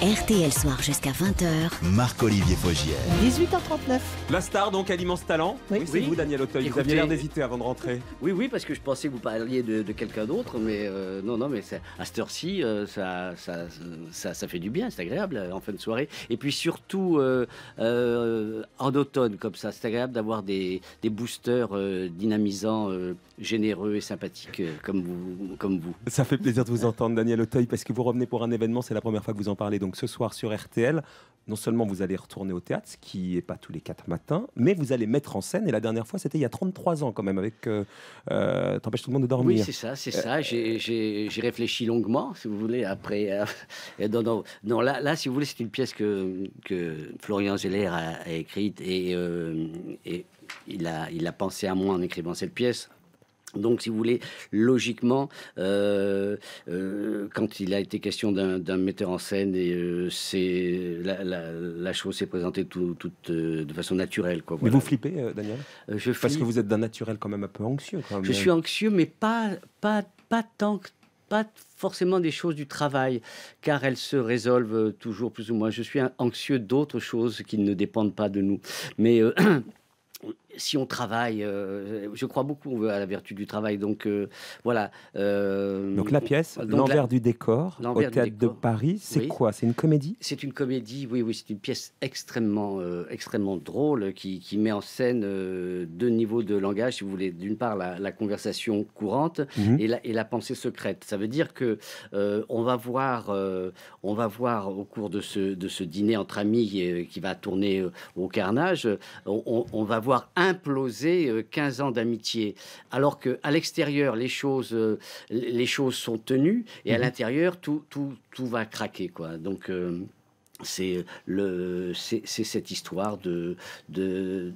RTL Soir jusqu'à 20h. Marc-Olivier Fogiel. 18h39. La star donc à l'immense talent. Oui, c'est vous Daniel Auteuil. vous aviez l'air d'hésiter avant de rentrer. Oui, oui, parce que je pensais que vous parliez de, quelqu'un d'autre, mais euh, non, non, mais à cette heure-ci, euh, ça, ça, fait du bien, c'est agréable euh, en fin de soirée. Et puis surtout en automne comme ça, c'est agréable d'avoir des, des, boosters dynamisants généreux et sympathique euh, comme vous, comme vous. Ça fait plaisir de vous entendre, Daniel Auteuil, parce que vous revenez pour un événement, c'est la première fois que vous en parlez. Donc ce soir sur RTL, non seulement vous allez retourner au théâtre, ce qui n'est pas tous les quatre matins, mais vous allez mettre en scène, et la dernière fois c'était il y a 33 ans quand même, avec euh, euh, T'empêches tout le monde de dormir. Oui, c'est ça, c'est euh, ça. J'ai réfléchi longuement, si vous voulez, après. non, non là, là, si vous voulez, c'est une pièce que, Florian Zeller a, écrite, et, et il, a, il a pensé à moi en écrivant cette pièce donc, si vous voulez, logiquement, euh, euh, quand il a été question d'un metteur en scène, et euh, c'est la, chose s'est présentée tout, de façon naturelle. Quoi, Mais vous flippez, Daniel je Parce que vous êtes d'un naturel quand même un peu anxieux. Je suis anxieux, mais pas, pas, pas tant pas forcément des choses du travail, car elles se résolvent toujours plus ou moins. Je suis anxieux d'autres choses qui ne dépendent pas de nous. Mais si on travaille, euh, je crois beaucoup à la vertu du travail. Donc euh, voilà. Euh, donc la pièce, l'envers du décor, au théâtre de Paris, c'est quoi C'est une comédie C'est une comédie, oui, oui, c'est une pièce extrêmement, extrêmement drôle qui, met en scène deux niveaux de langage, si vous voulez. D'une part, la, conversation courante mhm. et, la, et, la, pensée secrète. Ça veut dire que on va voir, on va voir au cours de ce, de ce dîner entre amis qui va tourner au carnage, on, on va voir un imploser 15 euh, ans d'amitié. Alors que à l'extérieur, les choses, euh, les choses sont tenues et à mhm. l'intérieur, tout, va craquer. Quoi. Donc. Euh, c'est euh, le c'est cette histoire de, de,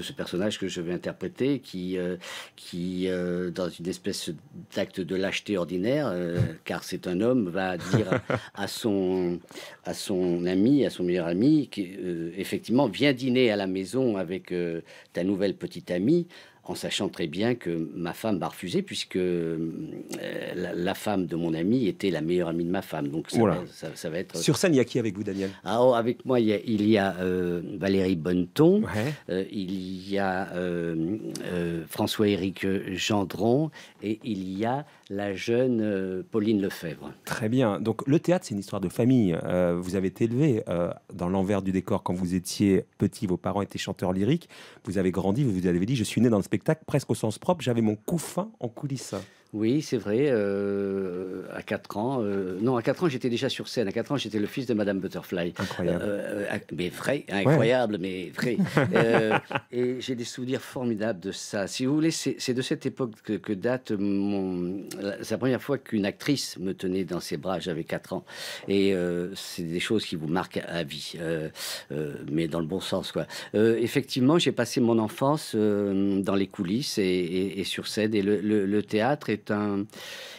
ce personnage que je vais interpréter qui euh, qui euh, dans une espèce d'acte de lâcheté ordinaire car c'est un homme va dire à, son à son ami à son meilleur ami qui effectivement vient dîner à la maison avec ta nouvelle petite amie en sachant très bien que ma femme va refuser puisque la femme de mon ami était la meilleure amie de ma femme. Donc ça, va, être. Euh, Sur scène, il y a qui avec vous, Daniel ah, oh, Avec moi, il y a, Valérie Bonneton, il y a euh, euh, François-Éric Gendron et il y a la jeune Pauline Lefebvre. Très bien. Donc le théâtre, c'est une histoire de famille. vous avez été élevé dans l'envers du décor quand vous étiez petit. Vos parents étaient chanteurs lyriques. Vous avez grandi. Vous vous avez dit, je suis né dans le spectacle presque au sens propre. J'avais mon couffin en coulisses. Oui, c'est vrai. Euh, à 4 ans, euh, non, à 4 ans, j'étais déjà sur scène. À 4 ans, j'étais le fils de Madame Butterfly. Incroyable. Euh, mais vrai, incroyable, mais vrai. et j'ai des souvenirs formidables de ça. Si vous voulez, c'est de cette époque que, date mon. première fois qu'une actrice me tenait dans ses bras. J'avais 4 ans. Et c'est des choses qui vous marquent à vie, mais dans le bon sens, quoi. effectivement, j'ai passé mon enfance dans les coulisses et, sur scène. Et le, théâtre est est un,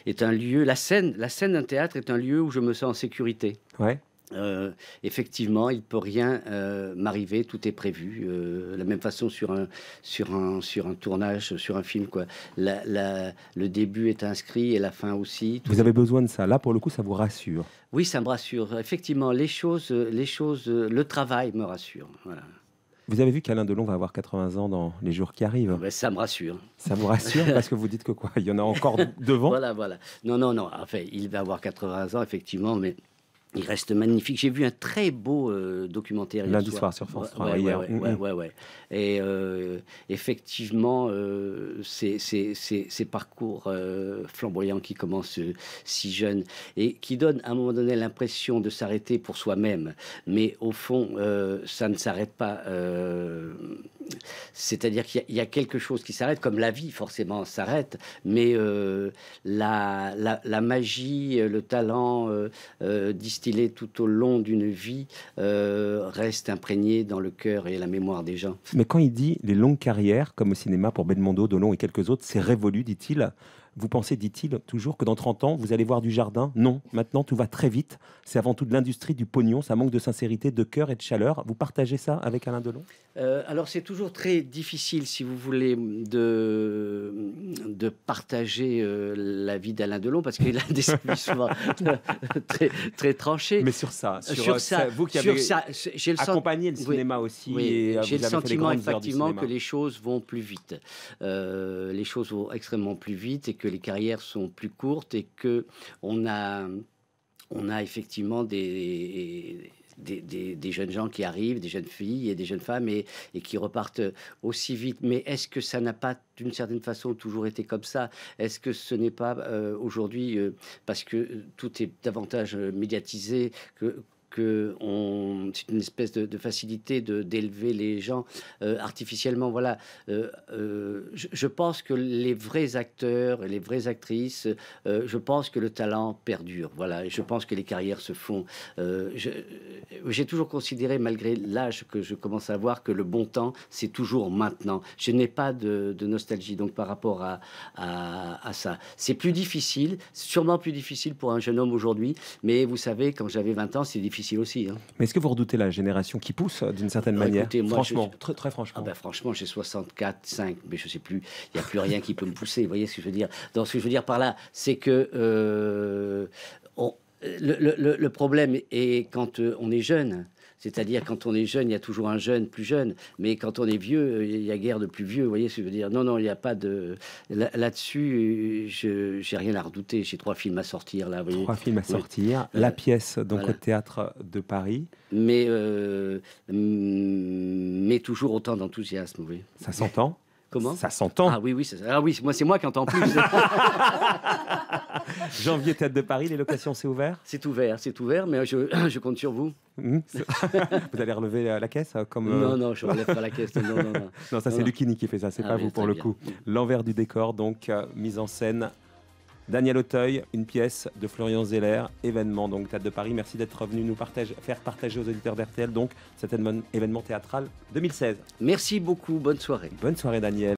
est un lieu, la scène, la scène d'un théâtre est un lieu où je me sens en sécurité. Ouais. Euh, effectivement, il peut rien euh, m'arriver, tout est prévu. Euh, la même façon sur un, sur, un, sur un tournage, sur un film, quoi. le début est inscrit et la fin aussi. Vous avez besoin de ça. Là, pour le coup, ça vous rassure. Oui, ça me rassure. Effectivement, les choses, les choses, le travail me rassure. Voilà. Vous avez vu qu'Alain Delon va avoir 80 ans dans les jours qui arrivent ah ben, Ça me rassure. Ça vous rassure parce que vous dites que quoi Il y en a encore devant Voilà, voilà. Non, non, non. fait, il va avoir 80 ans, effectivement, mais il reste magnifique. J'ai vu un très beau euh, documentaire Lundi sur France 3. Ouais, mm, mm. ouais, ouais, Et euh, effectivement, euh, c'est ces, ces, parcours flamboyants qui commencent si jeunes et qui donnent à un moment donné l'impression de s'arrêter pour soi-même. Mais au fond, ça ne s'arrête pas c'est-à-dire qu'il y, a quelque chose qui s'arrête, comme la vie forcément s'arrête, mais euh, la, magie, euh, le talent euh, distillé tout au long d'une vie reste imprégné dans le cœur et la mémoire des gens. Mais quand il dit les longues carrières, comme au cinéma pour Belmondo, Dolon et quelques autres, c'est révolu, dit-il. Vous pensez, dit-il, toujours que dans 30 ans, vous allez voir du jardin Non, maintenant, tout va très vite. C'est avant tout de l'industrie du pognon, ça manque de sincérité, de cœur et de chaleur. Vous partagez ça avec Alain Delon euh, Alors, c'est toujours très difficile, si vous voulez, de de partager euh, la vie d'Alain Delon parce qu'il a des avis très, très tranchés. Mais sur ça, euh, sur, ça, vous qui avez ça, accompagné le cinéma aussi. Oui, euh, J'ai le sentiment effectivement que les choses vont plus vite. les choses vont extrêmement plus vite et que les carrières sont plus courtes et que on a on a effectivement des des, jeunes gens qui arrivent, des jeunes filles et des jeunes femmes et, qui repartent aussi vite. Mais est-ce que ça n'a pas d'une certaine façon toujours été comme ça Est-ce que ce n'est pas euh, aujourd'hui euh, parce que tout est davantage euh, médiatisé que que c'est une espèce de, facilité de, d'élever les gens euh, artificiellement. Voilà, euh, euh, je, pense que les vrais acteurs et les vraies actrices, je pense que le talent perdure. Voilà, et je pense que les carrières se font. j'ai toujours considéré, malgré l'âge que je commence à avoir, que le bon temps, c'est toujours maintenant. Je n'ai pas de, nostalgie donc par rapport à, à, à ça. C'est plus difficile, sûrement plus difficile pour un jeune homme aujourd'hui, mais vous savez, quand j'avais 20 ans, c'est difficile aussi. Hein. Mais est-ce que vous redoutez la génération qui pousse euh, d'une certaine bah, manière Franchement, très, très franchement. Ah bah, franchement, j'ai 64, 5, mais je sais plus. Il n'y a plus rien qui peut me pousser. Vous voyez ce que je veux dire Donc, ce que je veux dire par là, c'est que euh, le, problème est quand euh, on est jeune c'est-à-dire, quand on est jeune, il y a toujours un jeune plus jeune, mais quand on est vieux, euh, il y a guère de plus vieux. Vous voyez ce que je veux dire Non, non, il n'y a pas de. Là-dessus, je j'ai rien à redouter. J'ai trois films à sortir. Là, vous voyez. Trois films à sortir. Euh, La pièce, donc au théâtre de Paris. Mais, euh, mais toujours autant d'enthousiasme, oui. Ça s'entend Comment Ça s'entend. Ah oui, oui, ça... ah, oui moi, c'est moi qui entends plus. Janvier, Tête de Paris, les locations, c'est ouvert C'est ouvert, c'est ouvert, mais je, compte sur vous. Hmm. vous allez relever la, caisse euh, comme, euh, Non, non, je ne relève pas la caisse. Non, ça, c'est Lucini qui fait ça, c'est ah pas vous pour le coup. L'envers du décor, donc, euh, mise en scène. Daniel Auteuil, une pièce de Florian Zeller, événement donc Théâtre de Paris. Merci d'être venu nous faire partager aux auditeurs d'RTL donc cet événement théâtral 2016. Merci beaucoup, bonne soirée. Bonne soirée Daniel.